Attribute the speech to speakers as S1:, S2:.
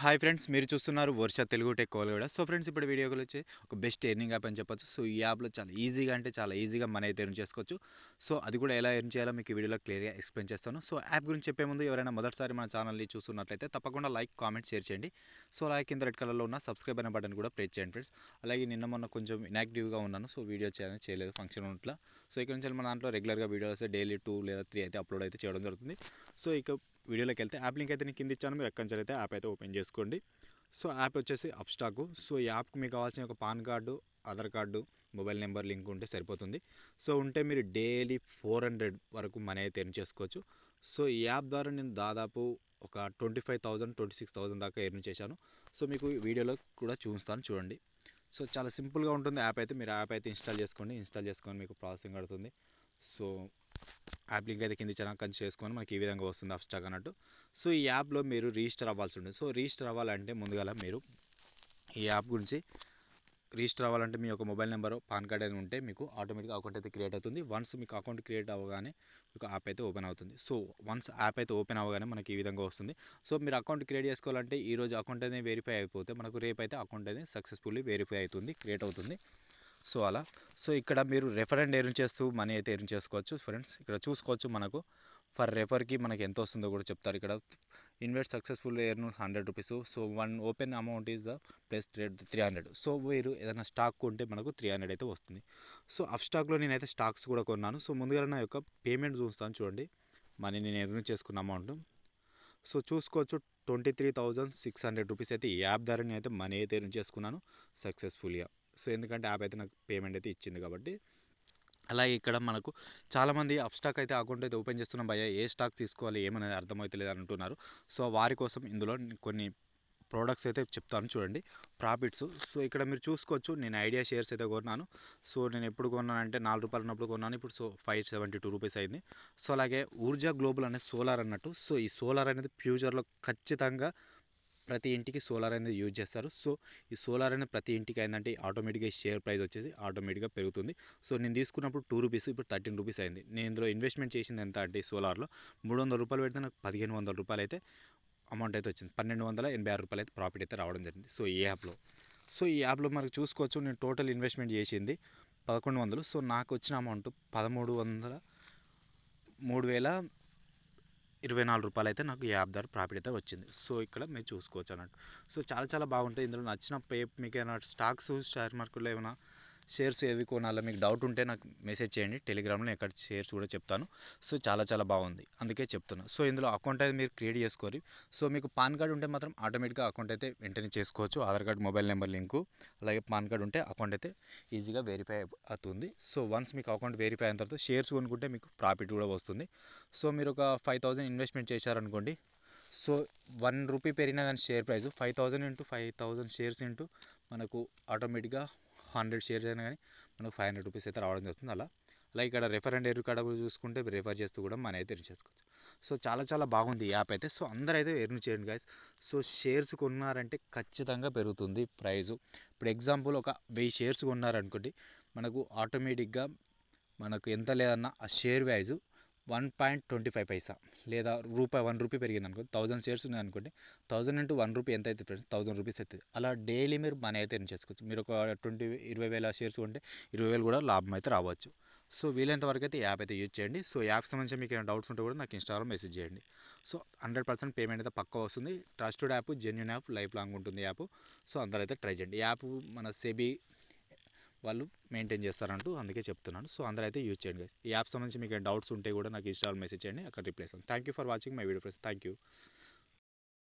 S1: hi friends మీరు చూస్తున్నారు Varsha Telugu tech కోల్ కూడా సో ఫ్రెండ్స్ ఇప్పుడు వీడియోకి వచ్చి ఒక బెస్ట్ ఎర్నింగ్ యాప్ అని చెప్పొచ్చు సో ఈ యాప్లో చాలా ఈజీగా అంటే చాలా ఈజీగా మనీ అయితే ఎర్న్ చేసుకోవచ్చు సో అది కూడా ఎలా ఎర్న్ చేయాలో మీకు వీడియోలో క్లియర్గా ఎక్స్ప్లెయిన్ చేస్తాను సో యాప్ గురించి చెప్పే ముందు ఎవరైనా మొదటిసారి మన ఛానల్ని చూస్తున్నట్లయితే తప్పకుండా లైక్ కామెంట్ షేర్ చేయండి సో లైక్ కింద రెడ్ కలర్లో ఉన్న సబ్స్క్రైబ్ అనే బటన్ కూడా ప్రెస్ చేయండి ఫ్రెండ్స్ అలాగే నిన్న మొన్న కొంచెం ఇనాక్టివ్గా ఉన్నాను సో వీడియో చేయాలని చేయలేదు ఫంక్షన్ ఉన్నట్లా సో ఇక్కడ నుంచి మన దాంట్లో రెగ్యులర్గా వీడియోస్ డైలీ టూ లేదా త్రీ అయితే అప్లోడ్ అయితే చేయడం జరుగుతుంది సో ఇక వీడియోలోకి వెళ్తే యాప్ లింక్ అయితే నేను కింద ఇచ్చాను మీరు ఎక్కడి నుంచి అయితే యాప్ అయితే ఓపెన్ చేసుకోండి సో యాప్ వచ్చేసి అప్ స్టాకు సో ఈ యాప్కి మీకు కావాల్సిన ఒక PAN card Aadhaar card mobile number link ఉంటే సరిపోతుంది సో ఉంటే మీరు డైలీ ఫోర్ హండ్రెడ్ వరకు మనీ అయితే ఎర్న్ చేసుకోవచ్చు సో ఈ యాప్ ద్వారా నేను దాదాపు ఒక twenty five thousand twenty six thousand దాకా ఎర్న్ చేశాను సో మీకు వీడియోలో కూడా చూస్తాను చూడండి సో చాలా సింపుల్గా ఉంటుంది యాప్ అయితే మీరు యాప్ అయితే ఇన్స్టాల్ చేసుకోండి ఇన్స్టాల్ చేసుకొని మీకు ప్రాసెసింగ్ పడుతుంది సో యాప్ లింక్ అయితే కింద ఇచ్చాను కంచి చేసుకొని మనకి ఈ విధంగా వస్తుంది అప్స్టాక్ అన్నట్టు సో ఈ యాప్లో మీరు రిజిస్టర్ అవ్వాల్సి ఉంటుంది సో రిజిస్టర్ అవ్వాలంటే ముందుగా మీరు ఈ యాప్ గురించి రిజిస్టర్ అవ్వాలంటే మీ యొక్క మొబైల్ నెంబర్ పాన్ కార్డ్ అనేది ఉంటే మీకు ఆటోమేటిక్గా అకౌంట్ అయితే క్రియేట్ అవుతుంది వన్స్ మీకు అకౌంట్ క్రియేట్ అవ్వగానే మీకు యాప్ అయితే ఓపెన్ అవుతుంది సో వన్స్ యాప్ అయితే ఓపెన్ అవ్వగానే మనకి ఈ విధంగా వస్తుంది సో మీరు అకౌంట్ క్రియేట్ చేసుకోవాలంటే ఈరోజు అకౌంట్ అనేది వెరిఫై అయిపోతే మనకు రేపు అయితే అకౌంట్ అనేది సక్సెస్ఫుల్లీ వెరిఫై అవుతుంది క్రియేట్ అవుతుంది సో అలా సో ఇక్కడ మీరు రెఫర్ అండ్ ఎర్న్ చేస్తూ మనీ అయితే ఎర్న్ చేసుకోవచ్చు ఫ్రెండ్స్ ఇక్కడ చూసుకోవచ్చు మనకు ఫర్ రెఫర్కి మనకి ఎంత వస్తుందో కూడా చెప్తారు ఇక్కడ invest successful earn hundred rupees so one open amount is the plus rate three hundred so మీరు ఏదైనా స్టాక్ కొంటే మనకు త్రీ హండ్రెడ్ అయితే వస్తుంది సో అప్ స్టాక్లో నేనైతే స్టాక్స్ కూడా కొన్నాను సో ముందుగా నా యొక్క పేమెంట్ చూస్తాను చూడండి మనీ నేను ఎర్న్ చేసుకున్న అమౌంట్ సో చూసుకోవచ్చు twenty three thousand six hundred rupees అయితే ఈ యాప్ ద్వారా నేనైతే మనీ అయితే ఎర్న్ చేసుకున్నాను సక్సెస్ఫుల్గా సో ఎందుకంటే యాప్ అయితే నాకు పేమెంట్ అయితే ఇచ్చింది కాబట్టి అలాగే ఇక్కడ మనకు చాలామంది అప్ స్టాక్ అయితే అకౌంట్ అయితే ఓపెన్ చేస్తున్నాం భయ ఏ స్టాక్ తీసుకోవాలి ఏమనేది అర్థమవుతలేదు అంటున్నారు సో వారి కోసం ఇందులో కొన్ని ప్రోడక్ట్స్ అయితే చెప్తాను చూడండి ప్రాఫిట్స్ సో ఇక్కడ మీరు చూసుకోవచ్చు నేను ఐడియా షేర్స్ అయితే కొన్నాను సో నేను ఎప్పుడు కొన్నానంటే నాలుగు రూపాయలు ఉన్నప్పుడు కొన్నాను ఇప్పుడు so five seventy two rupees అయింది సో అలాగే ఊర్జా గ్లోబల్ అనే సోలార్ అన్నట్టు సో ఈ సోలార్ అనేది ఫ్యూచర్లో ఖచ్చితంగా ప్రతి ఇంటికి సోలార్ అనేది యూజ్ చేస్తారు సో ఈ సోలార్ అనేది ప్రతి ఇంటికి అయిందంటే ఆటోమేటిక్గా షేర్ ప్రైస్ వచ్చేసి ఆటోమేటిక్గా పెరుగుతుంది సో నేను తీసుకున్నప్పుడు టూ రూపీస్ ఇప్పుడు థర్టీన్ రూపీస్ అయింది నేను ఇందులో ఇన్వెస్ట్మెంట్ చేసింది ఎంత అంటే సోలార్లో మూడు వందల రూపాయలు పెడితే నాకు పదిహేను వందల రూపాయలు అయితే అమౌంట్ అయితే వచ్చింది పన్నెండు వందల ఎనభై ఆరు రూపాయలు అయితే ప్రాఫిట్ అయితే రావడం జరిగింది సో ఈ యాప్లో సో ఈ యాప్లో మనకు చూసుకోవచ్చు నేను టోటల్ ఇన్వెస్ట్మెంట్ చేసింది పదకొండు వందలు సో నాకు వచ్చిన అమౌంట్ పదమూడు వందల మూడు వేల ఇరవై నాలుగు రూపాయలు అయితే నాకు ఈ యాప్ ద్వారా ప్రాఫిట్ అయితే వచ్చింది సో ఇక్కడ మీరు చూసుకోవచ్చు అన్నట్టు సో చాలా చాలా బాగుంటాయి ఇందులో నచ్చిన పేప్ మీకు ఏమైనా స్టాక్స్ షేర్ మార్కెట్లో ఏమైనా షేర్స్ ఏవి కొనాలో మీకు డౌట్ ఉంటే నాకు మెసేజ్ చేయండి టెలిగ్రామ్లో ఎక్కడ షేర్స్ కూడా చెప్తాను సో చాలా చాలా బాగుంది అందుకే చెప్తున్నాను సో ఇందులో అకౌంట్ అయితే మీరు క్రియేట్ చేసుకోరు సో మీకు పాన్ కార్డ్ ఉంటే మాత్రం ఆటోమేటిక్గా అకౌంట్ అయితే వెంటనే చేసుకోవచ్చు Aadhaar card mobile number link అలాగే పాన్ కార్డ్ ఉంటే అకౌంట్ అయితే ఈజీగా వెరిఫై అవుతుంది సో వన్స్ మీకు అకౌంట్ వెరిఫై అయిన తర్వాత షేర్స్ కొనుక్కుంటే మీకు ప్రాఫిట్ కూడా వస్తుంది సో మీరు ఒక ఫైవ్ థౌజండ్ ఇన్వెస్ట్మెంట్ చేశారనుకోండి సో వన్ రూపీ పెరిగినా కానీ share price five thousand into five thousand shares into మనకు ఆటోమేటిక్గా హండ్రెడ్ షేర్స్ అయినా కానీ మనకు ఫైవ్ హండ్రెడ్ రూపీస్ అయితే రావడం జరుగుతుంది అలా అలా ఇక్కడ రెఫర్ అండ్ ఎర్న్ కడ చూసుకుంటే రెఫర్ చేస్తూ కూడా మనం అయితే ఎర్న్ చేసుకోవచ్చు సో చాలా చాలా బాగుంది ఈ యాప్ అయితే సో అందరైతే ఎర్న్ చేయండి గాయస్ సో షేర్స్ కొన్నారంటే ఖచ్చితంగా పెరుగుతుంది ప్రైజు ఇప్పుడు ఎగ్జాంపుల్ ఒక వెయ్యి షేర్స్ కొన్నారనుకోండి మనకు ఆటోమేటిక్గా మనకు ఎంత లేదన్నా ఆ share wise one point twenty five పైసా లేదా రూపాయి వన్ రూపీ పెరిగింది అనుకో థౌసండ్ షేర్స్ ఉన్నాయి అనుకోండి థౌసండ్ ఇంటూ వన్ రూపీ ఎంత అయితే ఫ్రెండ్స్ థౌసండ్ రూపీస్ అవుతుంది అలా డైలీ మీరు మనీ అయితే ఎర్న్ చేసుకోవచ్చు మీరు ఒక ట్వంటీ ఇరవై వేల షేర్స్ ఉంటే ఇరవై వేలు కూడా లాభం అయితే రావచ్చు సో వీలైనంత వరకు అయితే యాప్ అయితే యూజ్ చేయండి సో యాప్ సంబంధించి మీకు ఏమైనా డౌట్స్ ఉంటే కూడా నాకు ఇన్స్టాగ్రామ్ మెసేజ్ చేయండి సో హండ్రెడ్ పర్సెంట్ పేమెంట్ అయితే పక్క వస్తుంది trusted app genuine app life long ఉంటుంది యాప్ సో అందరైతే ట్రై చేయండి యాప్ మన సెబీ వాళ్ళు మెయింటైన్ చేస్తారంటూ అందుకే చెప్తున్నాను సో అందరూ అయితే యూజ్ చేయండి ఈ యాప్ సంబంధించి మీకు డౌట్స్ ఉంటే కూడా నాకు ఇన్స్టాల్ మెసేజ్ చేయండి అక్కడ reply thank you for watching my video friends thank you